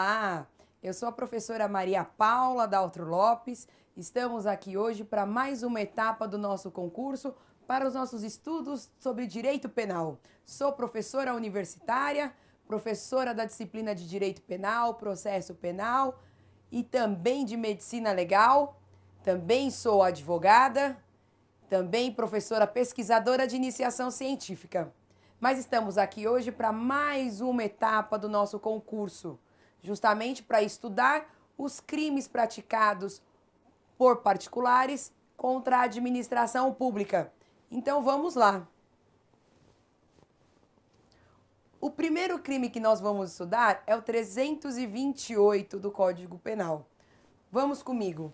Olá, eu sou a professora Maria Paula Daltro Lopes. Estamos aqui hoje para mais uma etapa do nosso concurso para os nossos estudos sobre direito penal. Sou professora universitária, professora da disciplina de direito penal, processo penal e também de medicina legal. Também sou advogada, também professora pesquisadora de iniciação científica. Mas estamos aqui hoje para mais uma etapa do nosso concurso justamente para estudar os crimes praticados por particulares contra a administração pública. Então vamos lá. O primeiro crime que nós vamos estudar é o 328 do Código Penal. Vamos comigo.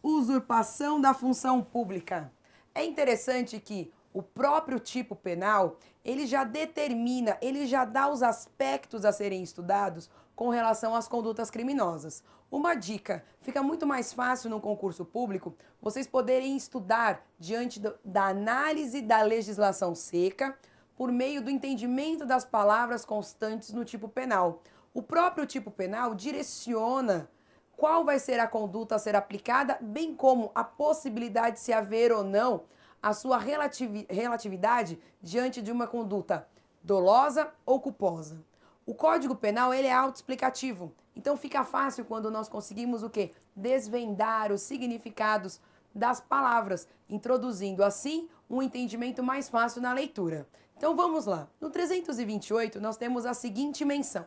Usurpação da função pública. É interessante que o próprio tipo penal, ele já determina, ele já dá os aspectos a serem estudados com relação às condutas criminosas. Uma dica: fica muito mais fácil no concurso público vocês poderem estudar diante do, da análise da legislação seca por meio do entendimento das palavras constantes no tipo penal. O próprio tipo penal direciona qual vai ser a conduta a ser aplicada, bem como a possibilidade de se haver ou não a sua relatividade diante de uma conduta dolosa ou culposa. O Código Penal ele é autoexplicativo. Então fica fácil quando nós conseguimos o quê? Desvendar os significados das palavras, introduzindo assim um entendimento mais fácil na leitura. Então vamos lá. No 328 nós temos a seguinte menção: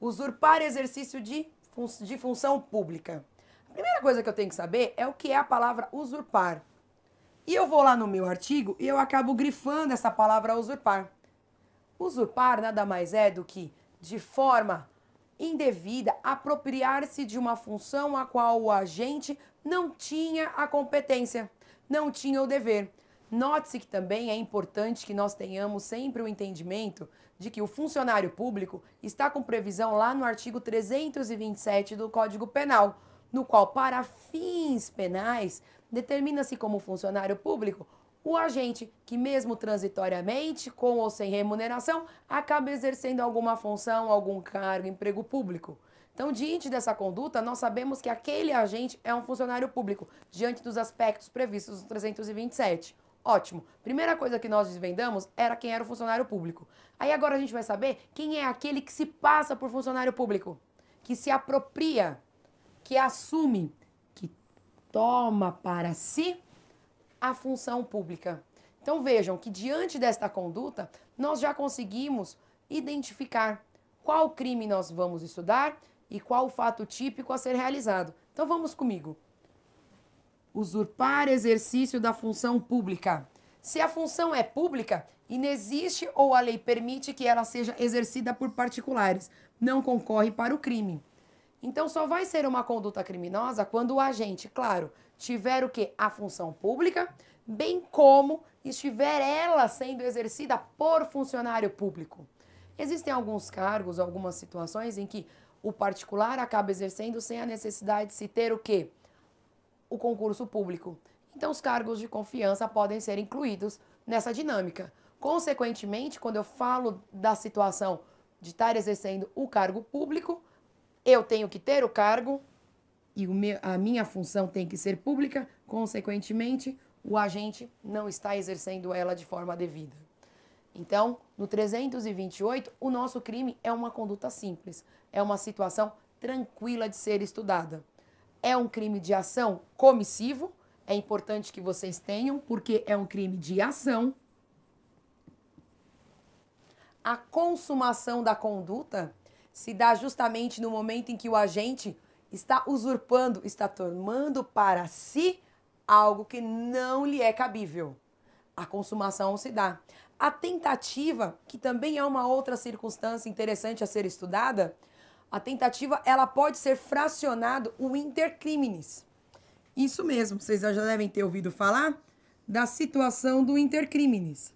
usurpar exercício de, fun de função pública. A primeira coisa que eu tenho que saber é o que é a palavra usurpar. E eu vou lá no meu artigo e eu acabo grifando essa palavra usurpar. Usurpar nada mais é do que de forma indevida, apropriar-se de uma função a qual o agente não tinha a competência, não tinha o dever. Note-se que também é importante que nós tenhamos sempre o entendimento de que o funcionário público está com previsão lá no artigo 327 do Código Penal, no qual, para fins penais, determina-se como funcionário público o agente que, mesmo transitoriamente, com ou sem remuneração, acaba exercendo alguma função, algum cargo, emprego público. Então, diante dessa conduta, nós sabemos que aquele agente é um funcionário público, diante dos aspectos previstos no 327. Ótimo. Primeira coisa que nós desvendamos era quem era o funcionário público. Aí agora a gente vai saber quem é aquele que se passa por funcionário público, que se apropria, que assume, que toma para si a função pública. Então vejam que diante desta conduta, nós já conseguimos identificar qual crime nós vamos estudar e qual o fato típico a ser realizado. Então vamos comigo. Usurpar exercício da função pública. Se a função é pública, inexiste ou a lei permite que ela seja exercida por particulares, não concorre para o crime. Então só vai ser uma conduta criminosa quando o agente, claro, tiver o que? A função pública, bem como estiver ela sendo exercida por funcionário público. Existem alguns cargos, algumas situações em que o particular acaba exercendo sem a necessidade de se ter o que O concurso público. Então, os cargos de confiança podem ser incluídos nessa dinâmica. Consequentemente, quando eu falo da situação de estar exercendo o cargo público, eu tenho que ter o cargo e meu, a minha função tem que ser pública, consequentemente, o agente não está exercendo ela de forma devida. Então, no 328, o nosso crime é uma conduta simples, é uma situação tranquila de ser estudada. É um crime de ação comissivo, é importante que vocês tenham, porque é um crime de ação. A consumação da conduta se dá justamente no momento em que o agente está usurpando, está tomando para si algo que não lhe é cabível. A consumação se dá. A tentativa, que também é uma outra circunstância interessante a ser estudada, a tentativa ela pode ser fracionado o intercrimes. Isso mesmo, vocês já devem ter ouvido falar da situação do intercrimes.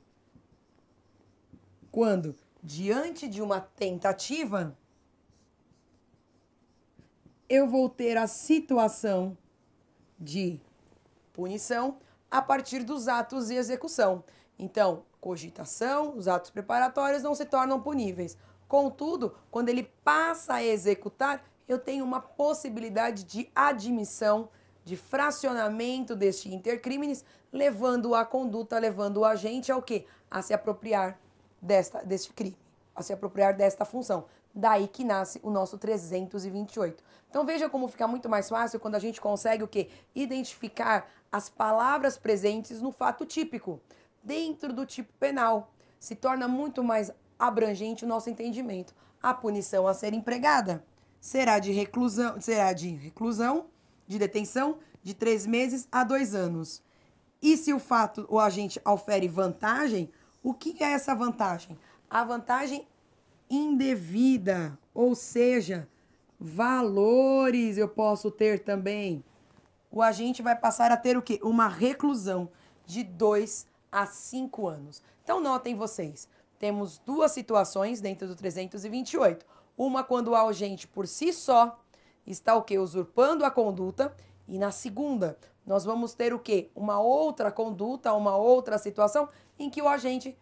Quando, diante de uma tentativa, eu vou ter a situação de punição a partir dos atos de execução. Então, cogitação, os atos preparatórios não se tornam puníveis. Contudo, quando ele passa a executar, eu tenho uma possibilidade de admissão, de fracionamento deste intercrimes, levando a conduta, levando o agente ao quê? A se apropriar desta, deste crime, a se apropriar desta função. Daí que nasce o nosso 328. Então veja como fica muito mais fácil quando a gente consegue o quê? Identificar as palavras presentes no fato típico, dentro do tipo penal. Se torna muito mais abrangente o nosso entendimento. A punição a ser empregada será de reclusão, será de reclusão, de detenção de três meses a dois anos. E se o fato o agente ofere vantagem, o que é essa vantagem? A vantagem indevida, ou seja, valores eu posso ter também. O agente vai passar a ter o quê? Uma reclusão de 2 a 5 anos. Então notem vocês, temos duas situações dentro do 328. Uma quando o agente por si só está o que usurpando a conduta e na segunda nós vamos ter o que uma outra conduta, uma outra situação em que o agente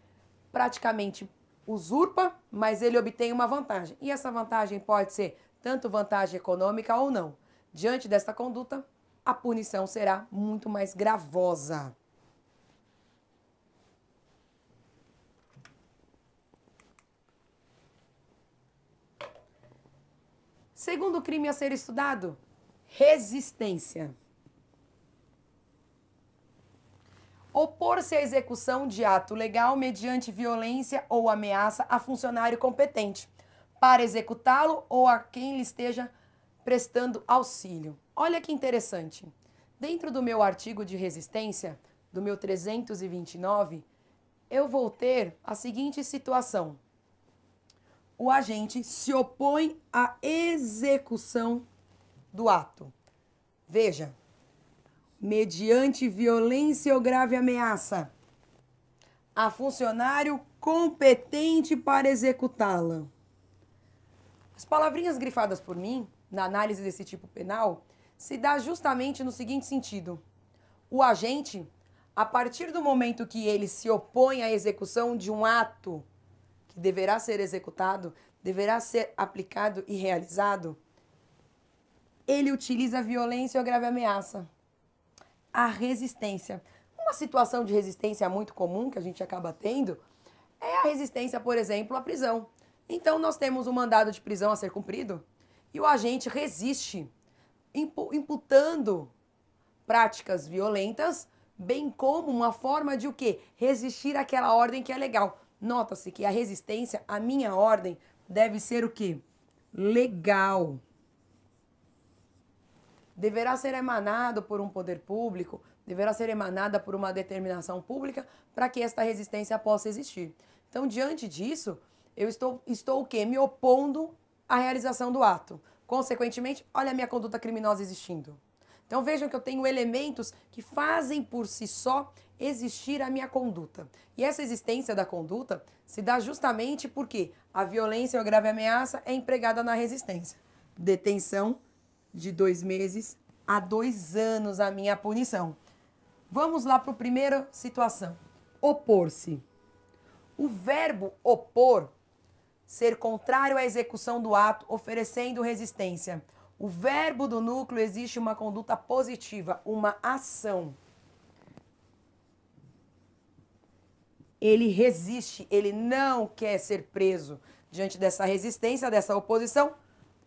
praticamente usurpa, mas ele obtém uma vantagem. E essa vantagem pode ser tanto vantagem econômica ou não. Diante desta conduta, a punição será muito mais gravosa. Segundo crime a ser estudado, resistência. opor-se à execução de ato legal mediante violência ou ameaça a funcionário competente para executá-lo ou a quem lhe esteja prestando auxílio. Olha que interessante. Dentro do meu artigo de resistência, do meu 329, eu vou ter a seguinte situação. O agente se opõe à execução do ato. Veja, mediante violência ou grave ameaça a funcionário competente para executá-la. As palavrinhas grifadas por mim na análise desse tipo penal se dá justamente no seguinte sentido: o agente, a partir do momento que ele se opõe à execução de um ato que deverá ser executado, deverá ser aplicado e realizado, ele utiliza violência ou grave ameaça a resistência. Uma situação de resistência muito comum que a gente acaba tendo é a resistência, por exemplo, à prisão. Então, nós temos um mandado de prisão a ser cumprido e o agente resiste, imputando práticas violentas, bem como uma forma de o quê? Resistir àquela ordem que é legal. Nota-se que a resistência à minha ordem deve ser o quê? Legal deverá ser emanado por um poder público, deverá ser emanada por uma determinação pública para que esta resistência possa existir. Então, diante disso, eu estou, estou o quê? Me opondo à realização do ato. Consequentemente, olha a minha conduta criminosa existindo. Então vejam que eu tenho elementos que fazem por si só existir a minha conduta. E essa existência da conduta se dá justamente porque a violência ou grave ameaça é empregada na resistência. Detenção, de dois meses a dois anos a minha punição. Vamos lá para a primeira situação: opor-se. O verbo opor, ser contrário à execução do ato, oferecendo resistência. O verbo do núcleo existe uma conduta positiva, uma ação. Ele resiste, ele não quer ser preso. Diante dessa resistência, dessa oposição,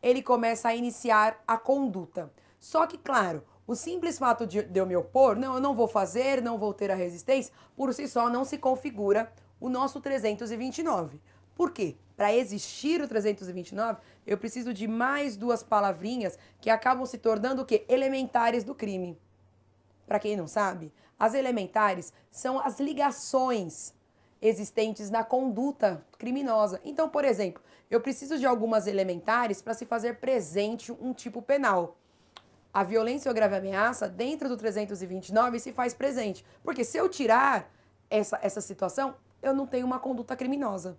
ele começa a iniciar a conduta. Só que, claro, o simples fato de, de eu me opor, não, eu não vou fazer, não vou ter a resistência, por si só não se configura o nosso 329. Por quê? Para existir o 329, eu preciso de mais duas palavrinhas que acabam se tornando o quê? Elementares do crime. Para quem não sabe, as elementares são as ligações existentes na conduta criminosa. Então, por exemplo, eu preciso de algumas elementares para se fazer presente um tipo penal. A violência ou grave ameaça, dentro do 329, se faz presente. Porque se eu tirar essa, essa situação, eu não tenho uma conduta criminosa.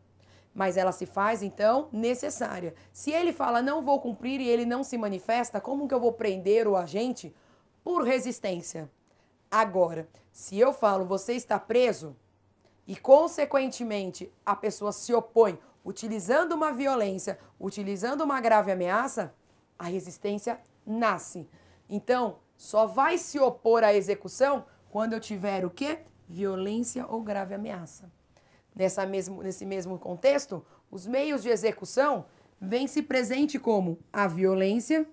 Mas ela se faz, então, necessária. Se ele fala não vou cumprir e ele não se manifesta, como que eu vou prender o agente? Por resistência. Agora, se eu falo você está preso, e, consequentemente, a pessoa se opõe utilizando uma violência, utilizando uma grave ameaça, a resistência nasce. Então, só vai se opor à execução quando eu tiver o quê? Violência ou grave ameaça. Nessa mesmo, nesse mesmo contexto, os meios de execução vêm se presente como a violência,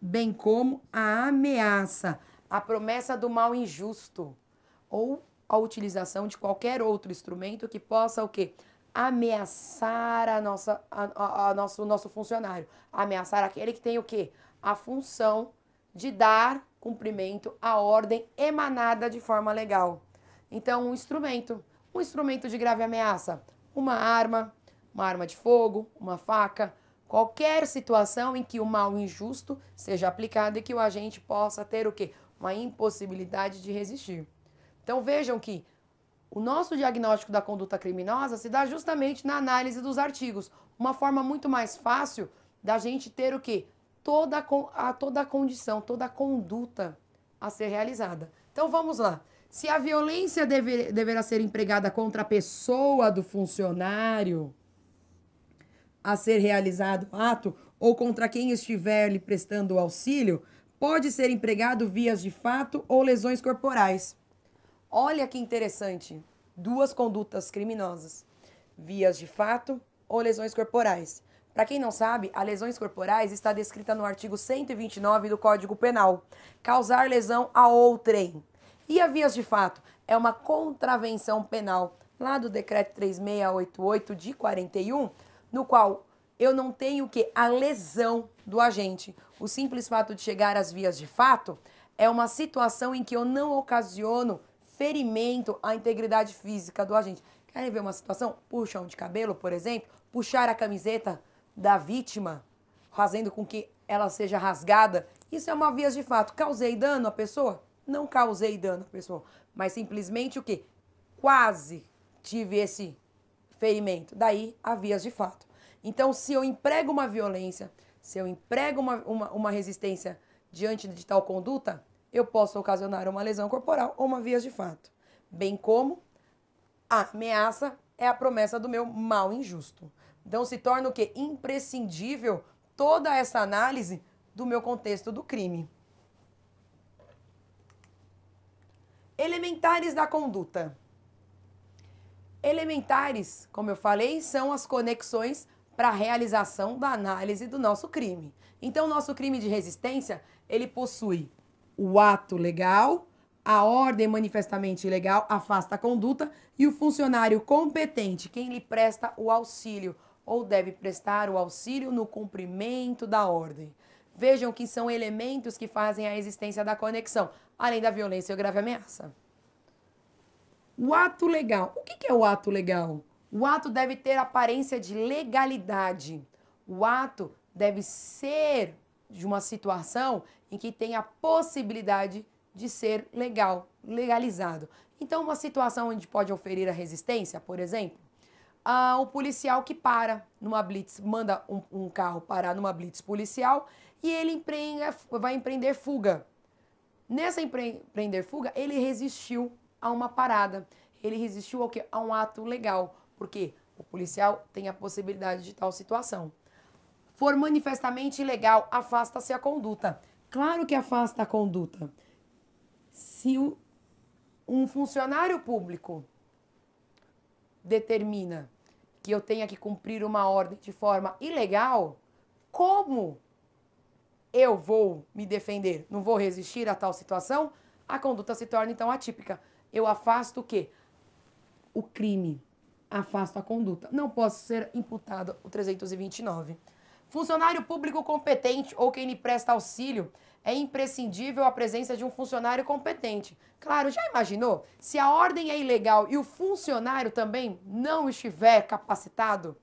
bem como a ameaça, a promessa do mal injusto ou a utilização de qualquer outro instrumento que possa o quê? Ameaçar a nossa, a, a, a nosso, nosso funcionário. Ameaçar aquele que tem o quê? A função de dar cumprimento à ordem emanada de forma legal. Então, um instrumento, um instrumento de grave ameaça, uma arma, uma arma de fogo, uma faca, qualquer situação em que o mal injusto seja aplicado e que o agente possa ter o quê? Uma impossibilidade de resistir. Então vejam que o nosso diagnóstico da conduta criminosa se dá justamente na análise dos artigos. Uma forma muito mais fácil da gente ter o quê? Toda a, toda a condição, toda a conduta a ser realizada. Então vamos lá. Se a violência deve, deverá ser empregada contra a pessoa do funcionário a ser realizado o ato ou contra quem estiver lhe prestando auxílio, pode ser empregado vias de fato ou lesões corporais. Olha que interessante. Duas condutas criminosas: vias de fato ou lesões corporais. Para quem não sabe, a lesões corporais está descrita no artigo 129 do Código Penal. Causar lesão a outrem. E a vias de fato é uma contravenção penal lá do decreto 3688 de 41, no qual eu não tenho que a lesão do agente. O simples fato de chegar às vias de fato é uma situação em que eu não ocasiono ferimento à integridade física do agente. Querem ver uma situação? Puxão de cabelo, por exemplo, puxar a camiseta da vítima, fazendo com que ela seja rasgada. Isso é uma via de fato. Causei dano à pessoa? Não causei dano à pessoa, mas simplesmente o que? Quase tive esse ferimento. Daí a vias de fato. Então, se eu emprego uma violência, se eu emprego uma, uma, uma resistência diante de tal conduta, eu posso ocasionar uma lesão corporal ou uma vias de fato, bem como a ameaça é a promessa do meu mal injusto. Então se torna o que imprescindível toda essa análise do meu contexto do crime. Elementares da conduta. Elementares, como eu falei, são as conexões para a realização da análise do nosso crime. Então, nosso crime de resistência, ele possui o ato legal, a ordem manifestamente ilegal, afasta a conduta e o funcionário competente, quem lhe presta o auxílio ou deve prestar o auxílio no cumprimento da ordem. Vejam que são elementos que fazem a existência da conexão, além da violência ou grave ameaça. O ato legal. O que é o ato legal? O ato deve ter aparência de legalidade. O ato deve ser de uma situação em que tem a possibilidade de ser legal, legalizado. Então, uma situação onde pode oferir a resistência, por exemplo, o policial que para numa blitz, manda um, um carro parar numa blitz policial e ele empreenha, vai empreender fuga. Nessa empreender fuga, ele resistiu a uma parada. Ele resistiu ao quê? a um ato legal, porque o policial tem a possibilidade de tal situação for manifestamente ilegal, afasta-se a conduta. Claro que afasta a conduta. Se o, um funcionário público determina que eu tenha que cumprir uma ordem de forma ilegal, como eu vou me defender? Não vou resistir a tal situação? A conduta se torna então atípica. Eu afasto o quê? O crime. Afasto a conduta. Não posso ser imputado o 329. Funcionário público competente ou quem lhe presta auxílio é imprescindível a presença de um funcionário competente. Claro, já imaginou? Se a ordem é ilegal e o funcionário também não estiver capacitado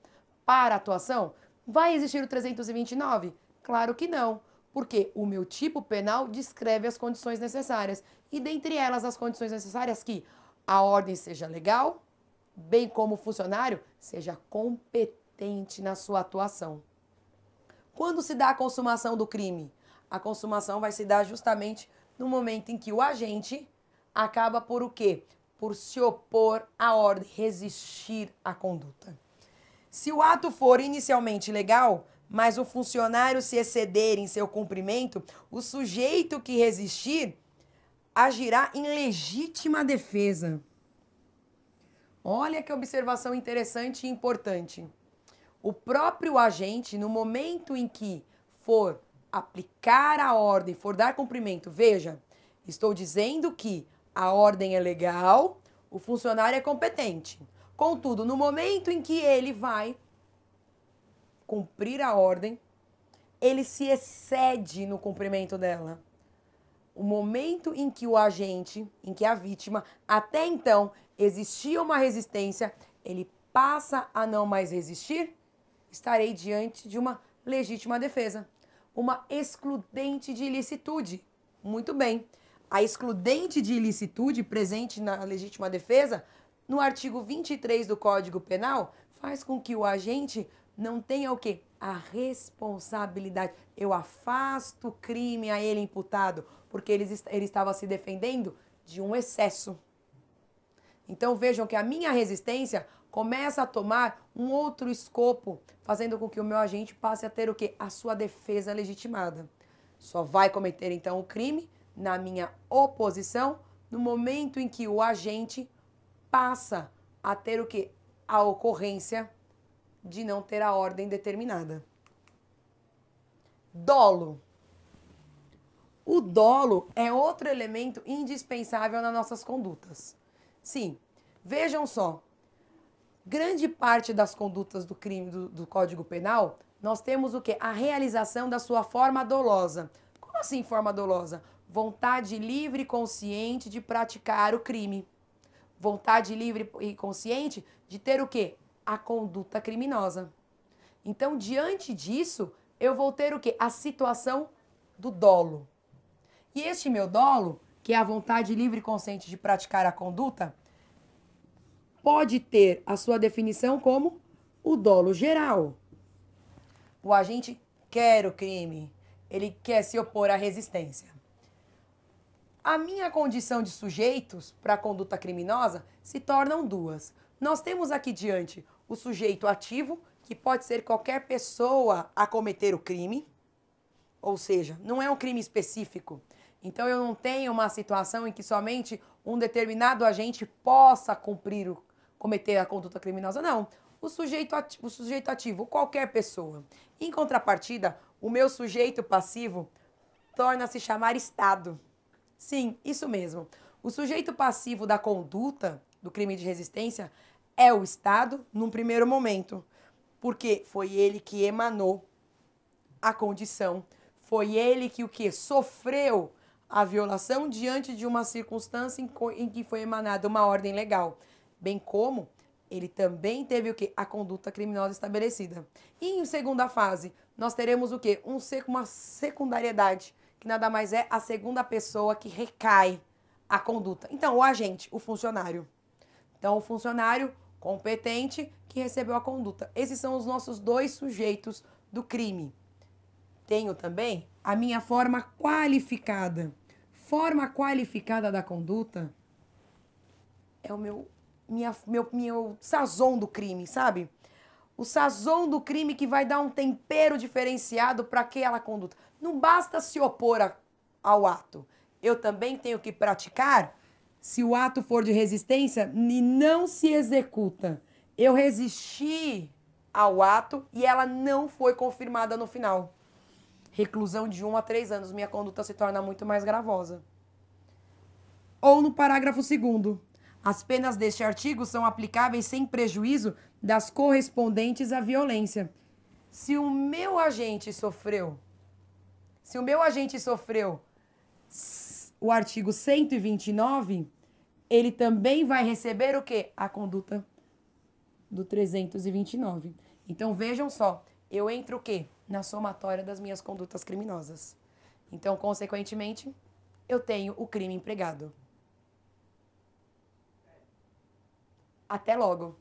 para a atuação, vai existir o 329? Claro que não, porque o meu tipo penal descreve as condições necessárias e dentre elas as condições necessárias que a ordem seja legal, bem como o funcionário seja competente na sua atuação. Quando se dá a consumação do crime? A consumação vai se dar justamente no momento em que o agente acaba por o quê? Por se opor à ordem, resistir à conduta. Se o ato for inicialmente legal, mas o funcionário se exceder em seu cumprimento, o sujeito que resistir agirá em legítima defesa. Olha que observação interessante e importante. O próprio agente, no momento em que for aplicar a ordem, for dar cumprimento, veja, estou dizendo que a ordem é legal, o funcionário é competente. Contudo, no momento em que ele vai cumprir a ordem, ele se excede no cumprimento dela. O momento em que o agente, em que a vítima, até então existia uma resistência, ele passa a não mais resistir estarei diante de uma legítima defesa, uma excludente de ilicitude. Muito bem. A excludente de ilicitude presente na legítima defesa, no artigo 23 do Código Penal, faz com que o agente não tenha o quê? A responsabilidade. Eu afasto o crime a ele imputado, porque ele, ele estava se defendendo de um excesso. Então vejam que a minha resistência começa a tomar um outro escopo, fazendo com que o meu agente passe a ter o que A sua defesa legitimada. Só vai cometer então o crime na minha oposição no momento em que o agente passa a ter o que? A ocorrência de não ter a ordem determinada. Dolo. O dolo é outro elemento indispensável nas nossas condutas. Sim, vejam só, grande parte das condutas do crime do, do Código Penal, nós temos o quê? A realização da sua forma dolosa. Como assim forma dolosa? Vontade livre e consciente de praticar o crime. Vontade livre e consciente de ter o quê? A conduta criminosa. Então, diante disso, eu vou ter o quê? A situação do dolo. E este meu dolo, que é a vontade livre e consciente de praticar a conduta, pode ter a sua definição como o dolo geral. O agente quer o crime, ele quer se opor à resistência. A minha condição de sujeitos para a conduta criminosa se tornam duas. Nós temos aqui diante o sujeito ativo, que pode ser qualquer pessoa a cometer o crime, ou seja, não é um crime específico. Então eu não tenho uma situação em que somente um determinado agente possa cumprir o, cometer a conduta criminosa, não. O sujeito, ativo, o sujeito ativo, qualquer pessoa. Em contrapartida, o meu sujeito passivo torna-se chamar Estado. Sim, isso mesmo. O sujeito passivo da conduta do crime de resistência é o Estado num primeiro momento, porque foi ele que emanou a condição, foi ele que o que sofreu a violação diante de uma circunstância em, em que foi emanada uma ordem legal bem como ele também teve o que? A conduta criminosa estabelecida. E em segunda fase, nós teremos o que? Um, uma secundariedade, que nada mais é a segunda pessoa que recai a conduta. Então, o agente, o funcionário. Então, o funcionário competente que recebeu a conduta. Esses são os nossos dois sujeitos do crime. Tenho também a minha forma qualificada. Forma qualificada da conduta é o meu minha, meu, meu sazon do crime, sabe? O sazon do crime que vai dar um tempero diferenciado para aquela conduta. Não basta se opor a, ao ato. Eu também tenho que praticar. Se o ato for de resistência e não se executa, eu resisti ao ato e ela não foi confirmada no final. Reclusão de um a três anos. Minha conduta se torna muito mais gravosa. Ou no parágrafo 2 as penas deste artigo são aplicáveis sem prejuízo das correspondentes à violência. Se o meu agente sofreu, se o meu agente sofreu o artigo 129, ele também vai receber o quê? A conduta do 329. Então vejam só, eu entro o quê? Na somatória das minhas condutas criminosas. Então, consequentemente, eu tenho o crime empregado. Até logo!